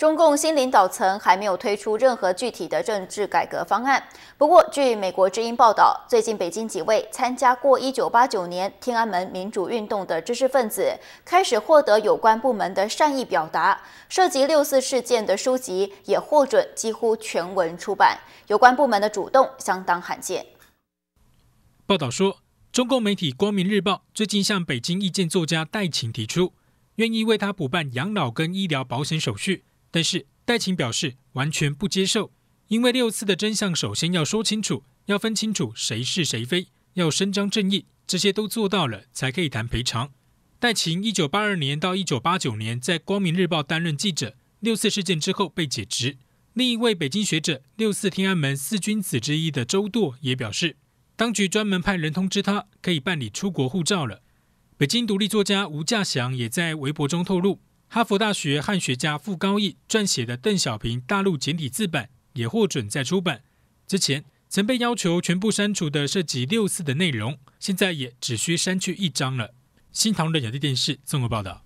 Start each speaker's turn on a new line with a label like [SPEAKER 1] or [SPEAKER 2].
[SPEAKER 1] 中共新领导层还没有推出任何具体的政治改革方案。不过，据美国之音报道，最近北京几位参加过1989年天安门民主运动的知识分子开始获得有关部门的善意表达，涉及六四事件的书籍也获准几乎全文出版。有关部门的主动相当罕见。
[SPEAKER 2] 报道说，中共媒体《光明日报》最近向北京意见作家戴晴提出，愿意为他补办养老跟医疗保险手续。但是戴晴表示完全不接受，因为六四的真相首先要说清楚，要分清楚谁是谁非，要伸张正义，这些都做到了才可以谈赔偿。戴晴一九八二年到一九八九年在光明日报担任记者，六四事件之后被解职。另一位北京学者，六四天安门四君子之一的周舵也表示，当局专门派人通知他可以办理出国护照了。北京独立作家吴稼祥也在微博中透露。哈佛大学汉学家傅高义撰写的《邓小平大陆简体字版》也获准再出版。之前曾被要求全部删除的涉及六四的内容，现在也只需删去一张了。新唐人亚洲电视综合报道。